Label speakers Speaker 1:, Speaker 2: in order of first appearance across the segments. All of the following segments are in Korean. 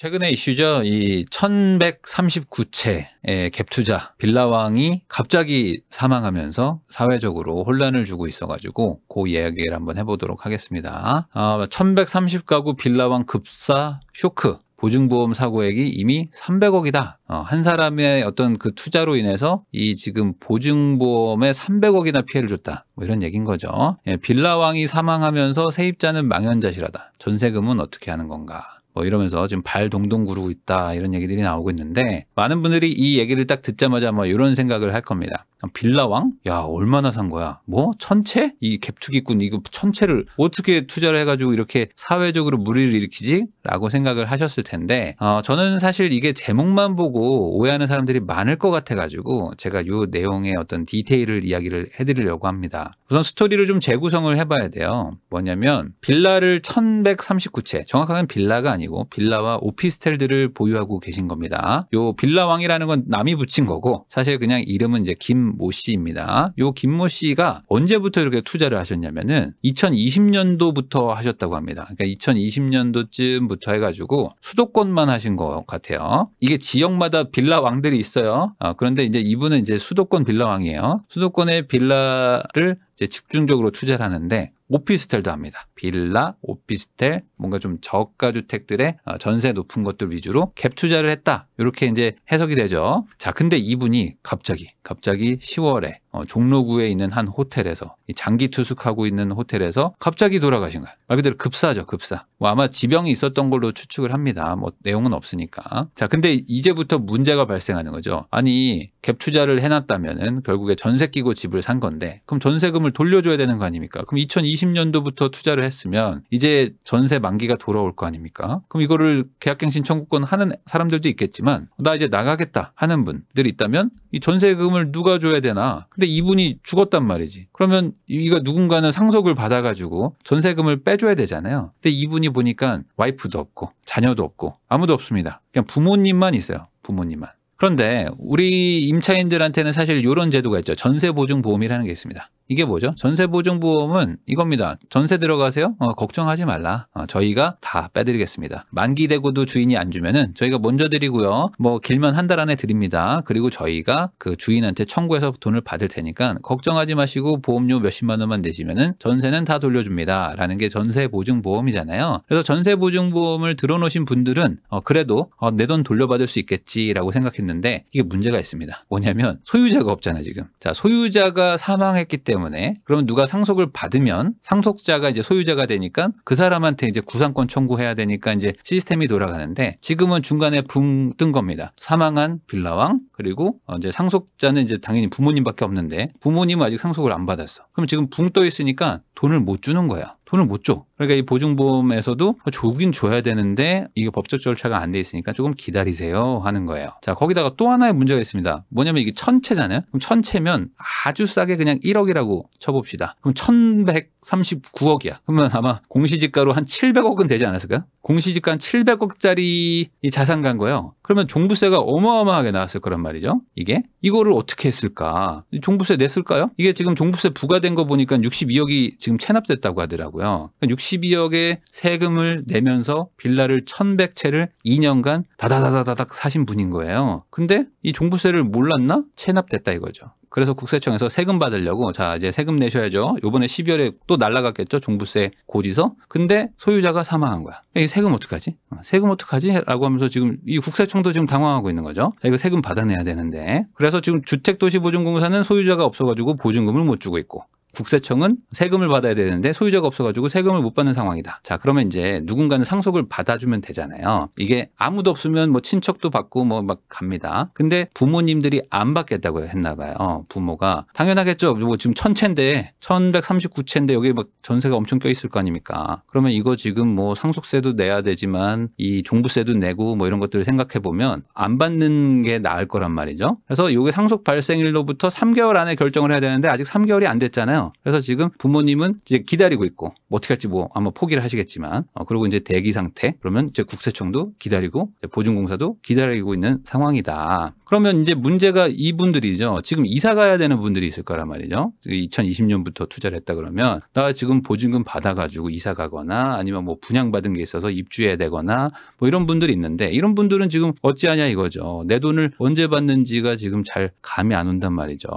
Speaker 1: 최근에 이슈죠. 이 1139채의 갭투자 빌라왕이 갑자기 사망하면서 사회적으로 혼란을 주고 있어가지고 그 이야기를 한번 해보도록 하겠습니다. 1130가구 아, 빌라왕 급사 쇼크 보증보험 사고액이 이미 300억이다. 어, 한 사람의 어떤 그 투자로 인해서 이 지금 보증보험에 300억이나 피해를 줬다. 뭐 이런 얘기인 거죠. 예, 빌라왕이 사망하면서 세입자는 망연자실하다. 전세금은 어떻게 하는 건가? 뭐 이러면서 지금 발 동동 구르고 있다 이런 얘기들이 나오고 있는데 많은 분들이 이 얘기를 딱 듣자마자 뭐 이런 생각을 할 겁니다. 빌라왕? 야 얼마나 산 거야? 뭐 천체? 이갭투기꾼 이거 천체를 어떻게 투자를 해가지고 이렇게 사회적으로 무리를 일으키지? 라고 생각을 하셨을 텐데 어, 저는 사실 이게 제목만 보고 오해하는 사람들이 많을 것 같아가지고 제가 요 내용의 어떤 디테일을 이야기를 해드리려고 합니다. 우선 스토리를 좀 재구성을 해봐야 돼요. 뭐냐면 빌라를 1139채, 정확하게는 빌라가 아니고 빌라와 오피스텔들을 보유하고 계신 겁니다. 요 빌라왕이라는 건 남이 붙인 거고 사실 그냥 이름은 이제 김모 씨입니다. 요 김모 씨가 언제부터 이렇게 투자를 하셨냐면은 2020년도부터 하셨다고 합니다. 그러니까 2020년도쯤부터 해가지고 수도권만 하신 것 같아요. 이게 지역마다 빌라왕들이 있어요. 아, 그런데 이제 이분은 이제 수도권 빌라왕이에요. 수도권의 빌라를 이제 집중적으로 투자를 하는데 오피스텔도 합니다. 빌라, 오피스텔, 뭔가 좀 저가 주택들의 어, 전세 높은 것들 위주로 갭 투자를 했다. 이렇게 이제 해석이 되죠. 자, 근데 이분이 갑자기 갑자기 10월에 어, 종로구에 있는 한 호텔에서 장기 투숙하고 있는 호텔에서 갑자기 돌아가신 거예요. 말 그대로 급사죠, 급사. 뭐 아마 지병이 있었던 걸로 추측을 합니다. 뭐 내용은 없으니까. 자, 근데 이제부터 문제가 발생하는 거죠. 아니 갭 투자를 해놨다면은 결국에 전세 끼고 집을 산 건데 그럼 전세금을 돌려줘야 되는 거 아닙니까? 그럼 2020 2020년도부터 투자를 했으면 이제 전세 만기가 돌아올 거 아닙니까? 그럼 이거를 계약갱신 청구권 하는 사람들도 있겠지만 나 이제 나가겠다 하는 분들이 있다면 이 전세금을 누가 줘야 되나? 근데 이분이 죽었단 말이지. 그러면 이거 누군가는 상속을 받아가지고 전세금을 빼줘야 되잖아요. 근데 이분이 보니까 와이프도 없고 자녀도 없고 아무도 없습니다. 그냥 부모님만 있어요. 부모님만. 그런데 우리 임차인들한테는 사실 이런 제도가 있죠. 전세보증보험이라는 게 있습니다. 이게 뭐죠? 전세보증보험은 이겁니다. 전세 들어가세요? 어, 걱정하지 말라. 어, 저희가 다 빼드리겠습니다. 만기되고도 주인이 안 주면은 저희가 먼저 드리고요. 뭐 길면 한 달 안에 드립니다. 그리고 저희가 그 주인한테 청구해서 돈을 받을 테니까 걱정하지 마시고 보험료 몇십만 원만 내시면은 전세는 다 돌려줍니다. 라는 게 전세보증보험이잖아요. 그래서 전세보증보험을 들어놓으신 분들은 어, 그래도 어, 내 돈 돌려받을 수 있겠지라고 생각했는데 이게 문제가 있습니다. 뭐냐면 소유자가 없잖아 요 지금. 자 소유자가 사망했기 때문에 때문에 그러면 누가 상속을 받으면 상속자가 이제 소유자가 되니까 그 사람한테 이제 구상권 청구해야 되니까 이제 시스템이 돌아가는데 지금은 중간에 붕 뜬 겁니다. 사망한 빌라왕 그리고 어, 이제 상속자는 이제 당연히 부모님밖에 없는데 부모님은 아직 상속을 안 받았어. 그럼 지금 붕 떠 있으니까 돈을 못 주는 거야. 돈을 못 줘. 그러니까 이 보증보험에서도 조긴 줘야 되는데 이게 법적 절차가 안 돼 있으니까 조금 기다리세요 하는 거예요. 자, 거기다가 또 하나의 문제가 있습니다. 뭐냐면 이게 천채잖아요. 그럼 천채면 아주 싸게 그냥 1억이라고 쳐봅시다. 그럼 1139억이야. 그러면 아마 공시지가로 한 700억은 되지 않았을까요? 공시지가 700억짜리 자산 간 거예요. 그러면 종부세가 어마어마하게 나왔을 거란 말이죠. 이게 이거를 어떻게 했을까? 종부세 냈을까요? 이게 지금 종부세 부과된 거 보니까 62억이 지금 체납됐다고 하더라고요. 62억의 그러니까 세금을 내면서 빌라를 1100채를 2년간 다다다다닥 사신 분인 거예요. 근데 이 종부세를 몰랐나? 체납됐다 이거죠. 그래서 국세청에서 세금 받으려고 자 이제 세금 내셔야죠. 요번에 12월에 또 날라갔겠죠. 종부세 고지서. 근데 소유자가 사망한 거야. 이 세금 어떡하지? 어, 세금 어떡하지? 라고 하면서 지금 이 국세청도 지금 당황하고 있는 거죠. 자, 이거 세금 받아내야 되는데. 그래서 지금 주택도시보증공사는 소유자가 없어가지고 보증금을 못 주고 있고 국세청은 세금을 받아야 되는데 소유자가 없어가지고 세금을 못 받는 상황이다. 자, 그러면 이제 누군가는 상속을 받아주면 되잖아요. 이게 아무도 없으면 뭐 친척도 받고 뭐 막 갑니다. 근데 부모님들이 안 받겠다고 했나 봐요. 어, 부모가. 당연하겠죠. 뭐 지금 천채인데, 1 1 3 9구 채인데 여기 막 전세가 엄청 껴있을 거 아닙니까? 그러면 이거 지금 뭐 상속세도 내야 되지만 이 종부세도 내고 뭐 이런 것들을 생각해 보면 안 받는 게 나을 거란 말이죠. 그래서 이게 상속 발생일로부터 3개월 안에 결정을 해야 되는데 아직 3개월이안 됐잖아요. 있잖아요. 그래서 지금 부모님은 이제 기다리고 있고 뭐 어떻게 할지 뭐 아마 포기를 하시겠지만 어, 그리고 이제 대기 상태 그러면 이제 국세청도 기다리고 보증공사도 기다리고 있는 상황이다. 그러면 이제 문제가 이분들이죠. 지금 이사 가야 되는 분들이 있을 거란 말이죠. 2020년부터 투자를 했다 그러면 나 지금 보증금 받아가지고 이사 가거나 아니면 뭐 분양받은 게 있어서 입주해야 되거나 뭐 이런 분들이 있는데 이런 분들은 지금 어찌하냐 이거죠. 내 돈을 언제 받는지가 지금 잘 감이 안 온단 말이죠.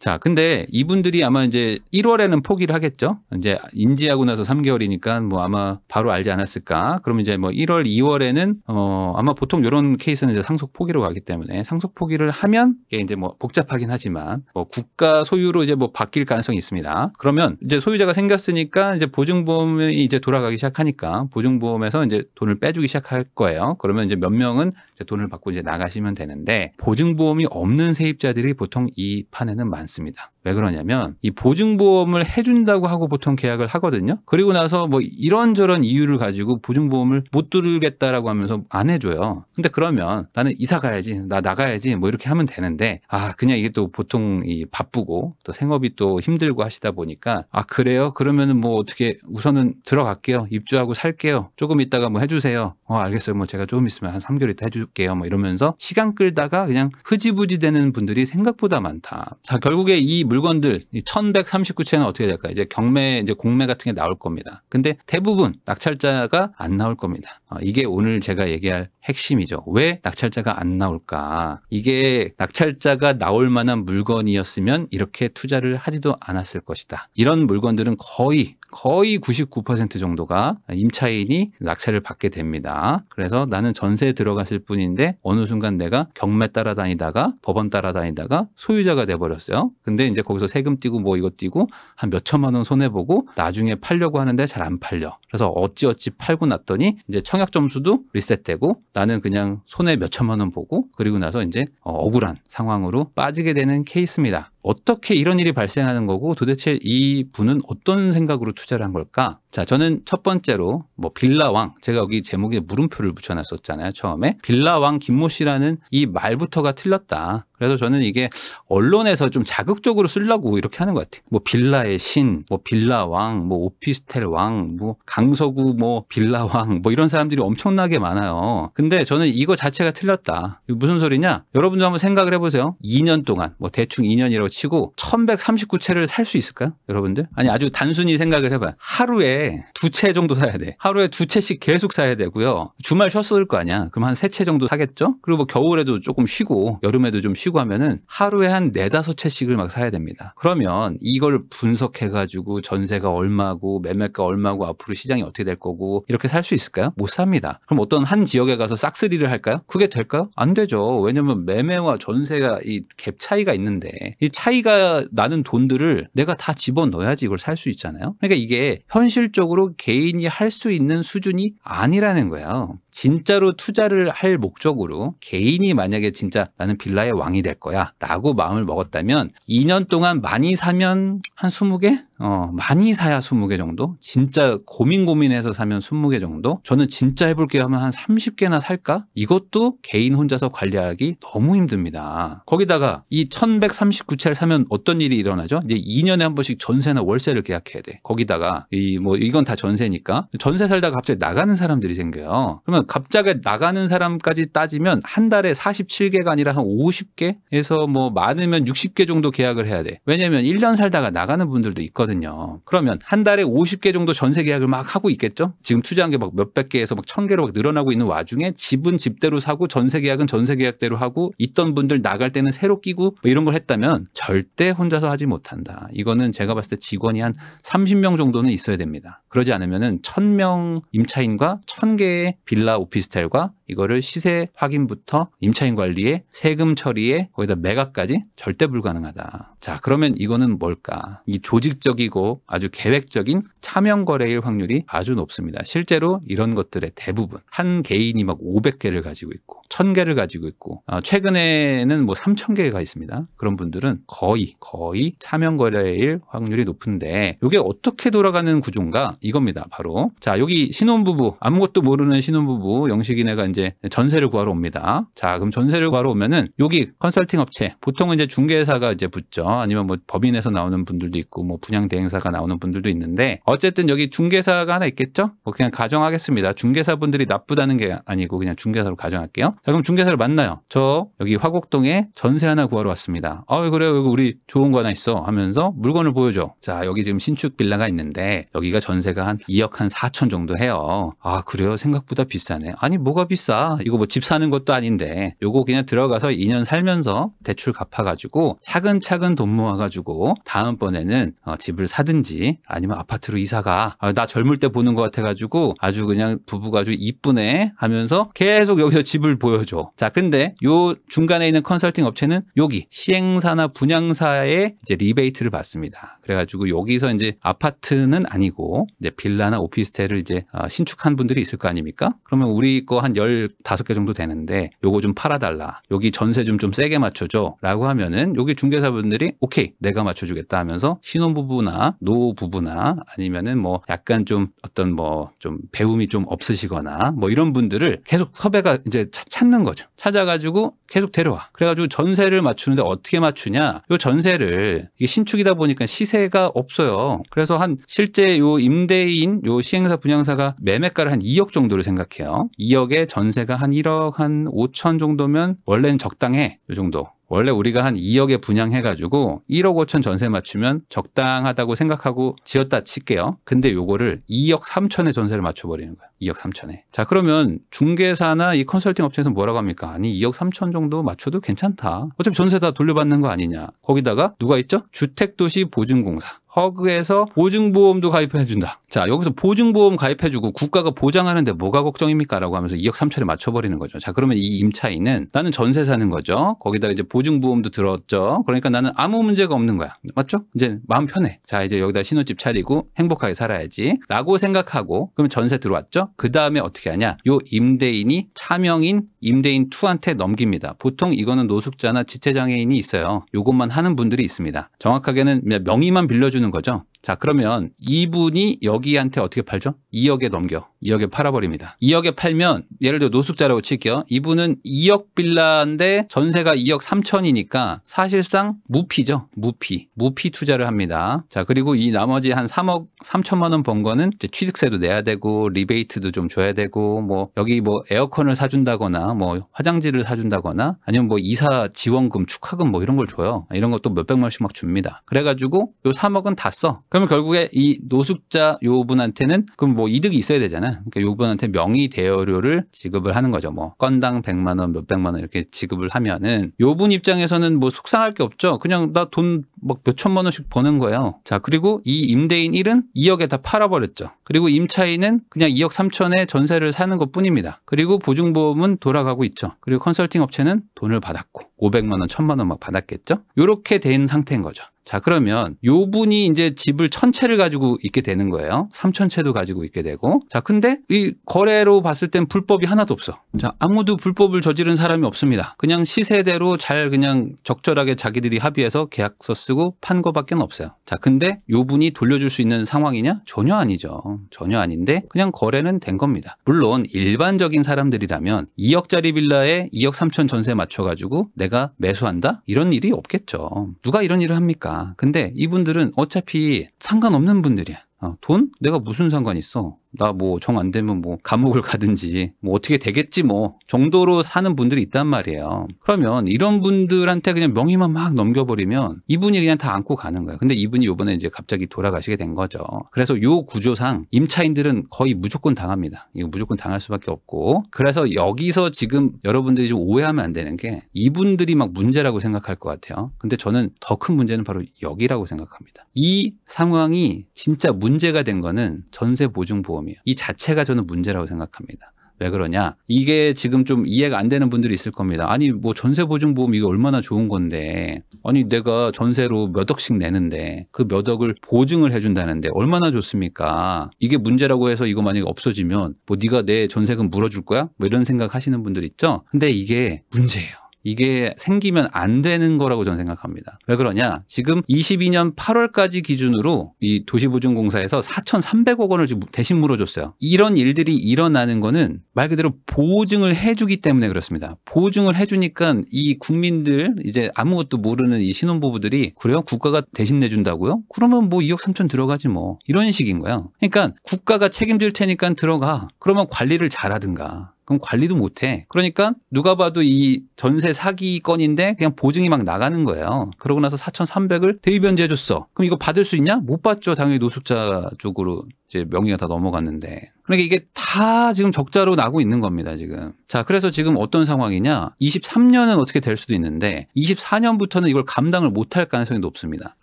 Speaker 1: 자, 근데 이분들이 아마 이제 1월에는 포기를 하겠죠. 이제 인지하고 나서 3개월이니까 뭐 아마 바로 알지 않았을까. 그러면 이제 뭐 1월, 2월에는 어 아마 보통 이런 케이스는 이제 상속 포기로 가기 때문에 상속 포기를 하면 이게 이제 뭐 복잡하긴 하지만 뭐 국가 소유로 이제 뭐 바뀔 가능성이 있습니다. 그러면 이제 소유자가 생겼으니까 이제 보증보험이 이제 돌아가기 시작하니까 보증보험에서 이제 돈을 빼주기 시작할 거예요. 그러면 이제 몇 명은 이제 돈을 받고 이제 나가시면 되는데 보증보험이 없는 세입자들이 보통 이 판에는 많습니다. 않습니다. 왜 그러냐면 이 보증보험을 해준다고 하고 보통 계약을 하거든요. 그리고 나서 뭐 이런저런 이유를 가지고 보증보험을 못 들겠다라고 하면서 안 해줘요. 근데 그러면 나는 이사 가야지, 나 나가야지 뭐 이렇게 하면 되는데 아 그냥 이게 또 보통 이 바쁘고 또 생업이 또 힘들고 하시다 보니까 아 그래요? 그러면은 뭐 어떻게 우선은 들어갈게요, 입주하고 살게요. 조금 있다가 뭐 해주세요. 어 알겠어요. 뭐 제가 조금 있으면 한 3개월 있다 해줄게요. 뭐 이러면서 시간 끌다가 그냥 흐지부지 되는 분들이 생각보다 많다. 자 결국에 이 물건들 1139채는 어떻게 될까요? 이제 경매 이제 공매 같은 게 나올 겁니다. 근데 대부분 낙찰자가 안 나올 겁니다. 어, 이게 오늘 제가 얘기할 핵심이죠. 왜 낙찰자가 안 나올까? 이게 낙찰자가 나올 만한 물건이었으면 이렇게 투자를 하지도 않았을 것이다. 이런 물건들은 거의 거의 99% 정도가 임차인이 낙찰을 받게 됩니다. 그래서 나는 전세에 들어갔을 뿐인데 어느 순간 내가 경매 따라다니다가 법원 따라다니다가 소유자가 돼버렸어요. 근데 이제 거기서 세금 띄고 뭐 이거 띄고 한 몇 천만 원 손해보고 나중에 팔려고 하는데 잘 안 팔려. 그래서 어찌어찌 팔고 났더니 이제 청약 점수도 리셋되고 나는 그냥 손해 몇 천만 원 보고 그리고 나서 이제 어, 억울한 상황으로 빠지게 되는 케이스입니다. 어떻게 이런 일이 발생하는 거고 도대체 이 분은 어떤 생각으로 투자를 한 걸까? 자, 저는 첫 번째로 뭐 빌라왕 제가 여기 제목에 물음표를 붙여놨었잖아요 처음에 빌라왕 김모 씨라는 이 말부터가 틀렸다 그래서 저는 이게 언론에서 좀 자극적으로 쓰려고 이렇게 하는 것 같아요 뭐 빌라의 신, 뭐 빌라왕, 뭐 오피스텔왕, 뭐 강서구 뭐 빌라왕 뭐 이런 사람들이 엄청나게 많아요 근데 저는 이거 자체가 틀렸다 무슨 소리냐 여러분도 한번 생각을 해보세요 2년 동안 뭐 대충 2년이라고 치고 1139채를 살 수 있을까요 여러분들 아니 아주 단순히 생각을 해봐요 하루에 두 채 정도 사야 돼 하루에 두 채씩 계속 사야 되고요. 주말 쉬었을 거 아니야. 그럼 한 세 채 정도 사겠죠? 그리고 뭐 겨울에도 조금 쉬고 여름에도 좀 쉬고 하면은 하루에 한 네다섯 채씩을 막 사야 됩니다. 그러면 이걸 분석해가지고 전세가 얼마고 매매가 얼마고 앞으로 시장이 어떻게 될 거고 이렇게 살 수 있을까요? 못 삽니다. 그럼 어떤 한 지역에 가서 싹쓸이를 할까요? 그게 될까요? 안 되죠. 왜냐면 매매와 전세가 이 갭 차이가 있는데 이 차이가 나는 돈들을 내가 다 집어넣어야지 이걸 살 수 있잖아요. 그러니까 이게 현실적으로 개인이 할 수 있는 있는 수준이 아니라는 거예요. 진짜로 투자를 할 목적으로 개인이 만약에 진짜 나는 빌라의 왕이 될 거야 라고 마음을 먹었다면 2년 동안 많이 사면 한 20개? 어, 많이 사야 20개 정도? 진짜 고민 고민해서 사면 20개 정도? 저는 진짜 해볼게요 하면 한 30개나 살까? 이것도 개인 혼자서 관리하기 너무 힘듭니다. 거기다가 이 1139채를 사면 어떤 일이 일어나죠? 이제 2년에 한 번씩 전세나 월세를 계약해야 돼. 거기다가 이 뭐 이건 다 전세니까 전세 살다가 갑자기 나가는 사람들이 생겨요. 그러면 그러면 갑자기 나가는 사람까지 따지면 한 달에 47개가 아니라 한 50개에서 뭐 많으면 60개 정도 계약을 해야 돼. 왜냐면 1년 살다가 나가는 분들도 있거든요. 그러면 한 달에 50개 정도 전세 계약을 막 하고 있겠죠? 지금 투자한 게 막 몇백 개에서 막 천 개로 막 늘어나고 있는 와중에 집은 집대로 사고 전세 계약은 전세 계약대로 하고 있던 분들 나갈 때는 새로 끼고 뭐 이런 걸 했다면 절대 혼자서 하지 못한다. 이거는 제가 봤을 때 직원이 한 30명 정도는 있어야 됩니다. 그러지 않으면은 0명 임차인과 1 0 0 0개의 빌라 오피스텔과 이거를 시세 확인부터 임차인 관리에 세금 처리에 거기다 매각까지 절대 불가능하다. 자, 그러면 이거는 뭘까? 이 조직적이고 아주 계획적인 차명 거래일 확률이 아주 높습니다. 실제로 이런 것들의 대부분 한 개인이 막 500개를 가지고 있고 1000개를 가지고 있고 어, 최근에는 뭐 3000개가 있습니다. 그런 분들은 거의 거의 차명 거래일 확률이 높은데 이게 어떻게 돌아가는 구조인가? 이겁니다. 바로 자, 여기 신혼부부 아무것도 모르는 신혼부부 영식이네가 이제 이제 전세를 구하러 옵니다. 자, 그럼 전세를 구하러 오면은 여기 컨설팅 업체 보통은 이제 중개사가 이제 붙죠. 아니면 뭐 법인에서 나오는 분들도 있고 뭐 분양 대행사가 나오는 분들도 있는데 어쨌든 여기 중개사가 하나 있겠죠? 뭐 그냥 가정하겠습니다. 중개사분들이 나쁘다는 게 아니고 그냥 중개사로 가정할게요. 자, 그럼 중개사를 만나요. 저 여기 화곡동에 전세 하나 구하러 왔습니다. 아, 그래요. 여기 우리 좋은 거 하나 있어 하면서 물건을 보여줘. 자, 여기 지금 신축 빌라가 있는데 여기가 전세가 한 2억 한 4천 정도 해요. 아, 그래요. 생각보다 비싸네. 아니, 뭐가 비싸? 설사 이거 뭐 집 사는 것도 아닌데 요거 그냥 들어가서 2년 살면서 대출 갚아가지고 차근차근 돈 모아가지고 다음번에는 어, 집을 사든지 아니면 아파트로 이사가 아, 나 젊을 때 보는 것 같아가지고 아주 그냥 부부가 아주 이쁘네 하면서 계속 여기서 집을 보여줘. 자 근데 요 중간에 있는 컨설팅 업체는 여기 시행사나 분양사의 이제 리베이트를 받습니다. 그래가지고 여기서 이제 아파트는 아니고 이제 빌라나 오피스텔을 이제 어, 신축한 분들이 있을 거 아닙니까? 그러면 우리 거 한 10. 별다개 정도 되는데 요거 좀 팔아달라. 여기 전세 좀 좀 세게 맞춰줘. 라고 하면은 여기 중개사분들이 오케이 내가 맞춰주겠다 하면서 신혼부부나 노부부나 아니면은 뭐 약간 좀 어떤 뭐 좀 배움이 좀 없으시거나 뭐 이런 분들을 계속 섭외가 이제 찾는 거죠. 찾아가지고 계속 데려와. 그래가지고 전세를 맞추는데 어떻게 맞추냐. 요 전세를 이게 신축이다 보니까 시세가 없어요. 그래서 한 실제 요 임대인 요 시행사 분양사가 매매가를 한 2억 정도를 생각해요. 2억에 전 전세가 한 1억 한 5천 정도면 원래는 적당해. 요 정도. 원래 우리가 한 2억에 분양해가지고 1억 5천 전세 맞추면 적당하다고 생각하고 지었다 칠게요. 근데 요거를 2억 3천에 전세를 맞춰버리는 거야. 2억 3천에. 자, 그러면 중개사나 이 컨설팅 업체에서 뭐라고 합니까? 아니, 2억 3천 정도 맞춰도 괜찮다. 어차피 전세 다 돌려받는 거 아니냐. 거기다가 누가 있죠? 주택도시 보증공사. 허그에서 보증보험도 가입해준다. 자, 여기서 보증보험 가입해주고 국가가 보장하는데 뭐가 걱정입니까? 라고 하면서 2억 3천에 맞춰버리는 거죠. 자, 그러면 이 임차인은 나는 전세 사는 거죠. 거기다가 이제 보증보험도 들었죠. 그러니까 나는 아무 문제가 없는 거야. 맞죠? 이제 마음 편해. 자, 이제 여기다 신혼집 차리고 행복하게 살아야지. 라고 생각하고, 그러면 전세 들어왔죠? 그 다음에 어떻게 하냐? 요 임대인이 차명인 임대인 2한테 넘깁니다. 보통 이거는 노숙자나 지체장애인이 있어요. 요것만 하는 분들이 있습니다. 정확하게는 명의만 빌려주는 해주는 거죠. 자, 그러면 이분이 여기한테 어떻게 팔죠? 2억에 넘겨. 2억에 팔아버립니다. 2억에 팔면 예를 들어 노숙자라고 칠게요. 이분은 2억 빌라인데 전세가 2억 3천이니까 사실상 무피죠. 무피. 무피 투자를 합니다. 자, 그리고 이 나머지 한 3억 3천만 원번 거는 이제 취득세도 내야 되고 리베이트도 좀 줘야 되고 뭐 여기 뭐 에어컨을 사준다거나 뭐 화장지를 사준다거나 아니면 뭐 이사 지원금, 축하금 뭐 이런 걸 줘요. 이런 것도 몇백만 원씩 막 줍니다. 그래가지고 요 3억은 다 써. 그러면 결국에 이 노숙자 요분한테는 그럼 뭐 이득이 있어야 되잖아. 그러니까 요분한테 명의 대여료를 지급을 하는 거죠. 뭐 건당 100만 원, 몇백만 원 이렇게 지급을 하면은 요분 입장에서는 뭐 속상할 게 없죠. 그냥 나돈 막 뭐 몇천만 원씩 버는 거예요. 자, 그리고 이 임대인 1은 2억에 다 팔아버렸죠. 그리고 임차인은 그냥 2억 3천에 전세를 사는 것 뿐입니다. 그리고 보증보험은 돌아가고 있죠. 그리고 컨설팅 업체는 돈을 받았고 500만 원, 1 0만원 막 받았겠죠. 이렇게 된 상태인 거죠. 자 그러면 요 분이 이제 집을 천 채를 가지고 있게 되는 거예요. 삼천 채도 가지고 있게 되고 자 근데 이 거래로 봤을 땐 불법이 하나도 없어. 자 아무도 불법을 저지른 사람이 없습니다. 그냥 시세대로 잘 그냥 적절하게 자기들이 합의해서 계약서 쓰. 쓰고 판 거밖에 없어요. 자, 근데 요 분이 돌려줄 수 있는 상황이냐? 전혀 아니죠. 전혀 아닌데 그냥 거래는 된 겁니다. 물론 일반적인 사람들이라면 2억짜리 빌라에 2억 3천 전세 맞춰가지고 내가 매수한다? 이런 일이 없겠죠. 누가 이런 일을 합니까? 근데 이분들은 어차피 상관없는 분들이야. 어, 돈? 내가 무슨 상관 있어? 나뭐정안 되면 뭐 감옥을 가든지 뭐 어떻게 되겠지 뭐 정도로 사는 분들이 있단 말이에요. 그러면 이런 분들한테 그냥 명의만 막 넘겨버리면 이분이 그냥 다 안고 가는 거예요. 근데 이분이 요번에 이제 갑자기 돌아가시게 된 거죠. 그래서 요 구조상 임차인들은 거의 무조건 당합니다. 이거 무조건 당할 수밖에 없고 그래서 여기서 지금 여러분들이 좀 오해하면 안 되는 게 이분들이 막 문제라고 생각할 것 같아요. 근데 저는 더 큰 문제는 바로 여기라고 생각합니다. 이 상황이 진짜 문제가 된 거는 전세 보증 보험 보험이에요. 이 자체가 저는 문제라고 생각합니다. 왜 그러냐? 이게 지금 좀 이해가 안 되는 분들이 있을 겁니다. 아니, 뭐 전세 보증 보험 이게 얼마나 좋은 건데. 아니, 내가 전세로 몇 억씩 내는데 그 몇 억을 보증을 해 준다는데 얼마나 좋습니까? 이게 문제라고 해서 이거 만약에 없어지면 뭐 네가 내 전세금 물어줄 거야? 뭐 이런 생각 하시는 분들 있죠? 근데 이게 문제예요. 이게 생기면 안 되는 거라고 저는 생각합니다. 왜 그러냐? 지금 22년 8월까지 기준으로 이 도시보증공사에서 4,300억 원을 대신 물어줬어요. 이런 일들이 일어나는 거는 말 그대로 보증을 해주기 때문에 그렇습니다. 보증을 해주니까 이 국민들 이제 아무것도 모르는 이 신혼부부들이 그래요? 국가가 대신 내준다고요? 그러면 뭐 2억 3천 들어가지 뭐 이런 식인 거야. 그러니까 국가가 책임질 테니까 들어가. 그러면 관리를 잘하든가 그럼 관리도 못해. 그러니까 누가 봐도 이 전세 사기 건인데 그냥 보증이 막 나가는 거예요. 그러고 나서 4,300을 대위변제 해줬어. 그럼 이거 받을 수 있냐? 못 받죠. 당연히 노숙자 쪽으로 이제 명의가 다 넘어갔는데. 그러니까 이게 다 지금 적자로 나고 있는 겁니다, 지금. 자, 그래서 지금 어떤 상황이냐. 23년은 어떻게 될 수도 있는데 24년부터는 이걸 감당을 못할 가능성이 높습니다.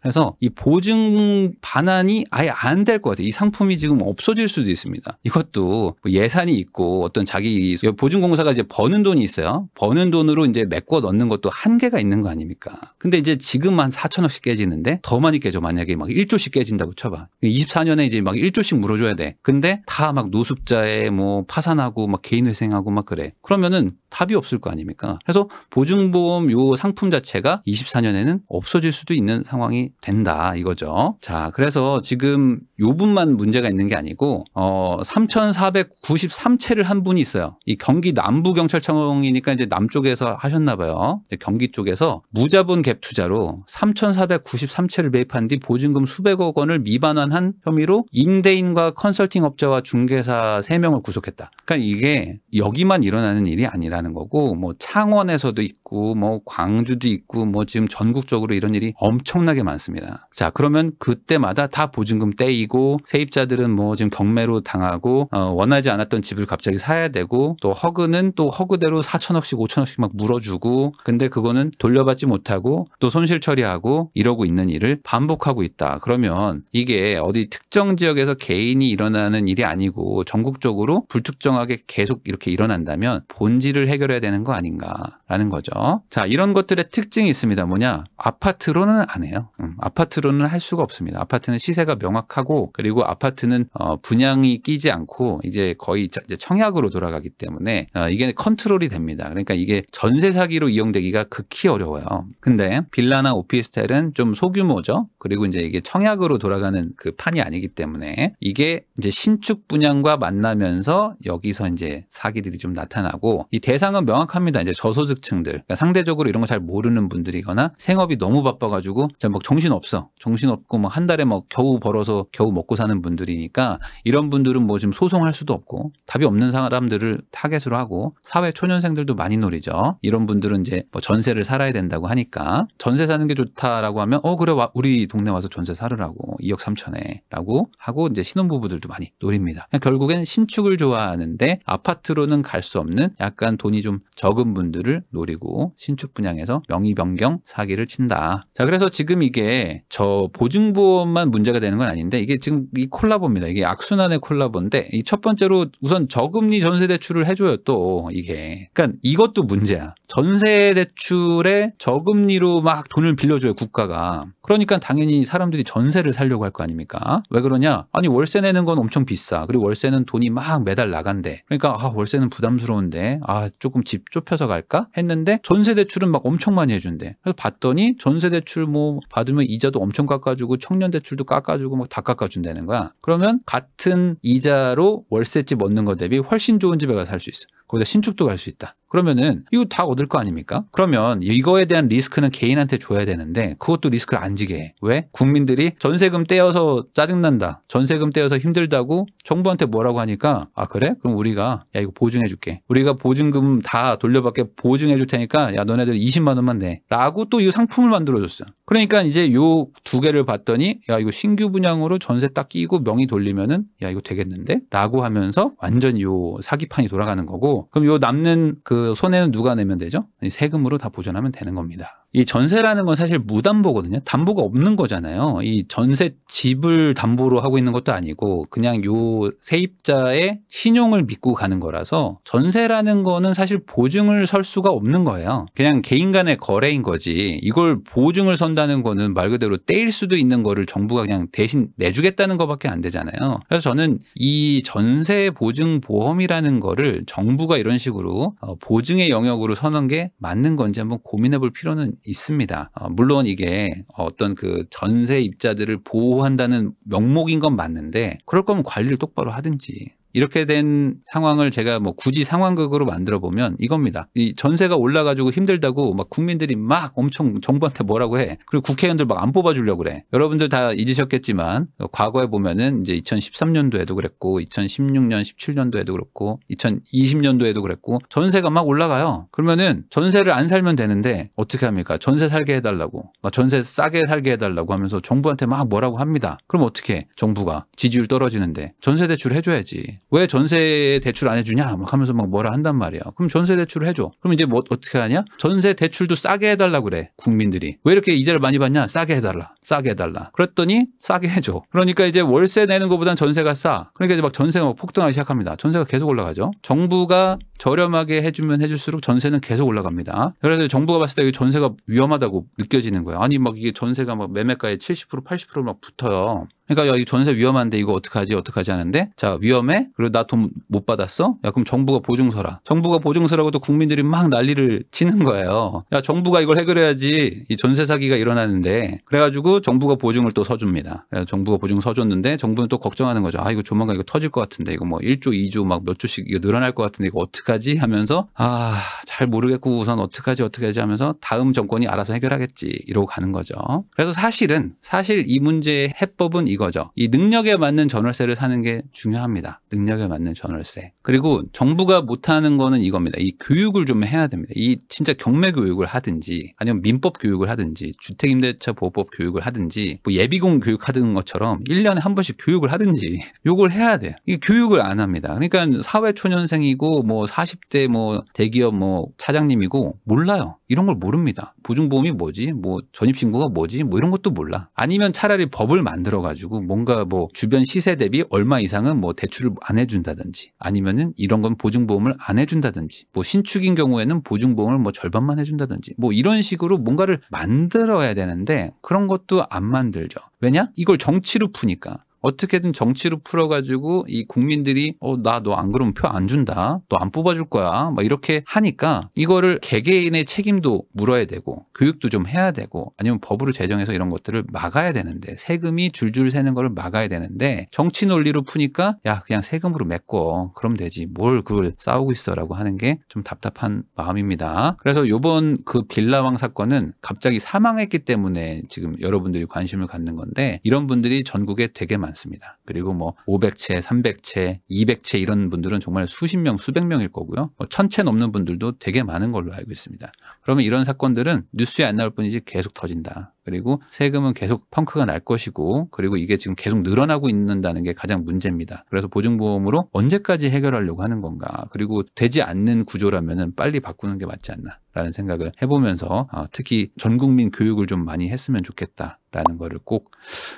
Speaker 1: 그래서 이 보증 반환이 아예 안 될 것 같아요. 이 상품이 지금 없어질 수도 있습니다. 이것도 뭐 예산이 있고 어떤 자기 보증공사가 이제 버는 돈이 있어요. 버는 돈으로 이제 메꿔 넣는 것도 한계가 있는 거 아닙니까? 근데 이제 지금 한 4천억씩 깨지는데 더 많이 깨져. 만약에 막 1조씩 깨진다고 쳐봐. 24년에 이제 막 1조씩 물어줘야 돼. 근데 다막 노숙자에 뭐 파산하고 막 개인 회생하고 막 그래. 그러면은 답이 없을 거 아닙니까? 그래서 보증보험 요 상품 자체가 24년에는 없어질 수도 있는 상황이 된다 이거죠. 자, 그래서 지금 요 분만 문제가 있는 게 아니고 어 3,493채를 한 분이 있어요. 이 경기 남부 경찰청이니까 이제 남쪽에서 하셨나 봐요. 경기 쪽에서 무자본 갭 투자로 3,493채를 매입한 뒤 보증금 수백억 원을 미반환한 혐의로 임대인과 컨설팅 업자와 중개사 3명을 구속했다. 그러니까 이게 여기만 일어나는 일이 아니라 일어나는 거고 뭐 창원에서도 있고 뭐 광주도 있고 뭐 지금 전국적으로 이런 일이 엄청나게 많습니다. 자 그러면 그때마다 다 보증금 떼이고 세입자들은 뭐 지금 경매로 당하고 어, 원하지 않았던 집을 갑자기 사야 되고 또 허그는 또 허그대로 4천억씩 5천억씩 막 물어주고 근데 그거는 돌려받지 못하고 또 손실 처리하고 이러고 있는 일을 반복하고 있다. 그러면 이게 어디 특정 지역에서 개인이 일어나는 일이 아니고 전국적으로 불특정하게 계속 이렇게 일어난다면 본질을 문제를 해결해야 되는 거 아닌가라는 거죠. 자, 이런 것들의 특징이 있습니다. 뭐냐? 아파트로는 안 해요. 음, 아파트로는 할 수가 없습니다. 아파트는 시세가 명확하고 그리고 아파트는 어, 분양이 끼지 않고 이제 거의 저, 이제 청약으로 돌아가기 때문에 어, 이게 컨트롤이 됩니다. 그러니까 이게 전세 사기로 이용되기가 극히 어려워요. 근데 빌라나 오피스텔은 좀 소규모죠. 그리고 이제 이게 청약으로 돌아가는 그 판이 아니기 때문에 이게 이제 신축 분양과 만나면서 여기서 이제 사기들이 좀 나타나고 이 대, 대상은 명확합니다. 이제 저소득층들. 그러니까 상대적으로 이런 거 잘 모르는 분들이거나 생업이 너무 바빠가지고 막 정신 없어. 정신 없고 막한 달에 막 겨우 벌어서 겨우 먹고 사는 분들이니까 이런 분들은 뭐 지금 소송할 수도 없고 답이 없는 사람들을 타겟으로 하고 사회 초년생들도 많이 노리죠. 이런 분들은 이제 뭐 전세를 살아야 된다고 하니까 전세 사는 게 좋다라고 하면 어 그래 와, 우리 동네 와서 전세 사으라고 2억 3천에라고 하고 이제 신혼부부들도 많이 노립니다. 그러니까 결국엔 신축을 좋아하는데 아파트로는 갈 수 없는 약간 도 돈이 좀 적은 분들을 노리고 신축 분양에서 명의 변경 사기를 친다. 자, 그래서 지금 이게 저 보증보험만 문제가 되는 건 아닌데 이게 지금 이 콜라보입니다. 이게 악순환의 콜라보인데 이 첫 번째로 우선 저금리 전세 대출을 해줘요 또 이게. 그러니까 이것도 문제야. 전세 대출에 저금리로 막 돈을 빌려줘요 국가가. 그러니까 당연히 사람들이 전세를 살려고 할 거 아닙니까? 왜 그러냐? 아니 월세 내는 건 엄청 비싸. 그리고 월세는 돈이 막 매달 나간대. 그러니까 아 월세는 부담스러운데 아 조금 집 좁혀서 갈까 했는데 전세 대출은 막 엄청 많이 해준대. 그래서 봤더니 전세 대출 뭐 받으면 이자도 엄청 깎아주고 청년 대출도 깎아주고 막 다 깎아준다는 거야. 그러면 같은 이자로 월세집 얻는 거 대비 훨씬 좋은 집에 가서 살 수 있어. 거기다 신축도 갈 수 있다. 그러면은 이거 다 얻을 거 아닙니까? 그러면 이거에 대한 리스크는 개인한테 줘야 되는데 그것도 리스크를 안 지게 해. 왜? 국민들이 전세금 떼어서 짜증난다. 전세금 떼어서 힘들다고 정부한테 뭐라고 하니까 아 그래? 그럼 우리가 야 이거 보증해 줄게. 우리가 보증금 다 돌려받게 보증해 줄 테니까 야 너네들 20만 원만 내. 라고 또 이 상품을 만들어 줬어. 그러니까 이제 요 두 개를 봤더니 야 이거 신규 분양으로 전세 딱 끼고 명의 돌리면은 야 이거 되겠는데? 라고 하면서 완전 요 사기판이 돌아가는 거고 그럼 요 남는 그그 손해는 누가 내면 되죠? 세금으로 다 보전하면 되는 겁니다. 이 전세라는 건 사실 무담보거든요. 담보가 없는 거잖아요. 이 전세 집을 담보로 하고 있는 것도 아니고 그냥 요 세입자의 신용을 믿고 가는 거라서 전세라는 거는 사실 보증을 설 수가 없는 거예요. 그냥 개인 간의 거래인 거지. 이걸 보증을 선다는 거는 말 그대로 떼일 수도 있는 거를 정부가 그냥 대신 내주겠다는 거밖에 안 되잖아요. 그래서 저는 이 전세 보증 보험이라는 거를 정부가 이런 식으로 어, 보증의 영역으로 선언게 맞는 건지 한번 고민해 볼 필요는 있습니다. 어, 물론 이게 어떤 그 전세 입자들을 보호한다는 명목인 건 맞는데 그럴 거면 관리를 똑바로 하든지 이렇게 된 상황을 제가 뭐 굳이 상황극으로 만들어 보면 이겁니다. 이 전세가 올라가지고 힘들다고 막 국민들이 막 엄청 정부한테 뭐라고 해. 그리고 국회의원들 막 안 뽑아주려고 그래. 여러분들 다 잊으셨겠지만 과거에 보면은 이제 2013년도에도 그랬고 2016년, 17년도에도 그랬고 2020년도에도 그랬고 전세가 막 올라가요. 그러면은 전세를 안 살면 되는데 어떻게 합니까? 전세 살게 해달라고 막 전세 싸게 살게 해달라고 하면서 정부한테 막 뭐라고 합니다. 그럼 어떻게 정부가 지지율 떨어지는데 전세 대출 해줘야지. 왜 전세 대출 안 해주냐 막 하면서 막 뭐라 한단 말이야. 그럼 전세 대출을 해줘. 그럼 이제 뭐 어떻게 하냐? 전세 대출도 싸게 해달라 그래 국민들이. 왜 이렇게 이자를 많이 받냐? 싸게 해달라. 싸게 해달라. 그랬더니 싸게 해줘. 그러니까 이제 월세 내는 것보단 전세가 싸. 그러니까 이제 막 전세가 막 폭등하기 시작합니다. 전세가 계속 올라가죠. 정부가 저렴하게 해주면 해줄수록 전세는 계속 올라갑니다. 그래서 정부가 봤을 때 전세가 위험하다고 느껴지는 거예요. 아니 막 이게 전세가 막 매매가에 70% 80%막 붙어요. 그러니까 야, 이 전세 위험한데 이거 어떡하지 어떡하지 하는데 자 위험해? 그리고 나 돈 못 받았어? 야 그럼 정부가 보증서라. 정부가 보증서라고 또 국민들이 막 난리를 치는 거예요. 야 정부가 이걸 해결해야지 이 전세 사기가 일어나는데 그래가지고 정부가 보증을 또 서줍니다. 그래서 정부가 보증 서줬는데 정부는 또 걱정하는 거죠. 아 이거 조만간 이거 터질 것 같은데 이거 뭐 1조 2조 막몇 조씩 이거 늘어날 것 같은데 이거 어떡하지 하면서 아 잘 모르겠고 우선 어떡하지 어떡하지 하면서 다음 정권이 알아서 해결하겠지 이러고 가는 거죠. 그래서 사실은 사실 이 문제의 해법은 이 이거죠. 이 능력에 맞는 전월세를 사는 게 중요합니다. 능력에 맞는 전월세. 그리고 정부가 못하는 거는 이겁니다. 이 교육을 좀 해야 됩니다. 이 진짜 경매 교육을 하든지 아니면 민법 교육을 하든지 주택임대차 보호법 교육을 하든지 뭐 예비공 교육 하던 것처럼 1년에 한 번씩 교육을 하든지 요걸 해야 돼요. 이 교육을 안 합니다. 그러니까 사회 초년생이고 뭐 40대 뭐 대기업 뭐 차장님이고 몰라요. 이런 걸 모릅니다. 보증보험이 뭐지? 뭐 전입신고가 뭐지? 뭐 이런 것도 몰라. 아니면 차라리 법을 만들어 가지고 가지고 뭔가 뭐 주변 시세 대비 얼마 이상은 뭐 대출을 안 해준다든지 아니면은 이런 건 보증보험을 안 해준다든지 뭐 신축인 경우에는 보증보험을 뭐 절반만 해준다든지 뭐 이런 식으로 뭔가를 만들어야 되는데 그런 것도 안 만들죠. 왜냐? 이걸 정치로 푸니까 어떻게든 정치로 풀어가지고 이 국민들이 어나 너 안 그러면 표 안 준다 너 안 뽑아줄 거야 막 이렇게 하니까 이거를 개개인의 책임도 물어야 되고 교육도 좀 해야 되고 아니면 법으로 제정해서 이런 것들을 막아야 되는데 세금이 줄줄 새는 거를 막아야 되는데 정치 논리로 푸니까 야 그냥 세금으로 메꿔 그럼 되지 뭘 그걸 싸우고 있어라고 하는 게 좀 답답한 마음입니다. 그래서 요번 그 빌라왕 사건은 갑자기 사망했기 때문에 지금 여러분들이 관심을 갖는 건데 이런 분들이 전국에 되게 많 많습니다. 그리고 뭐 500채, 300채, 200채 이런 분들은 정말 수십 명, 수백 명일 거고요. 뭐 천1채 넘는 분들도 되게 많은 걸로 알고 있습니다. 그러면 이런 사건들은 뉴스에 안 나올 뿐이지 계속 터진다. 그리고 세금은 계속 펑크가 날 것이고 그리고 이게 지금 계속 늘어나고 있는다는 게 가장 문제입니다. 그래서 보증보험으로 언제까지 해결하려고 하는 건가 그리고 되지 않는 구조라면 빨리 바꾸는 게 맞지 않나 라는 생각을 해보면서 어, 특히 전 국민 교육을 좀 많이 했으면 좋겠다라는 거를 꼭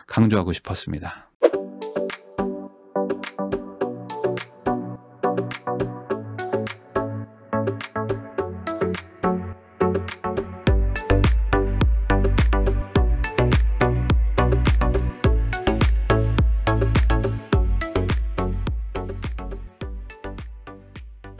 Speaker 1: 강조하고 싶었습니다.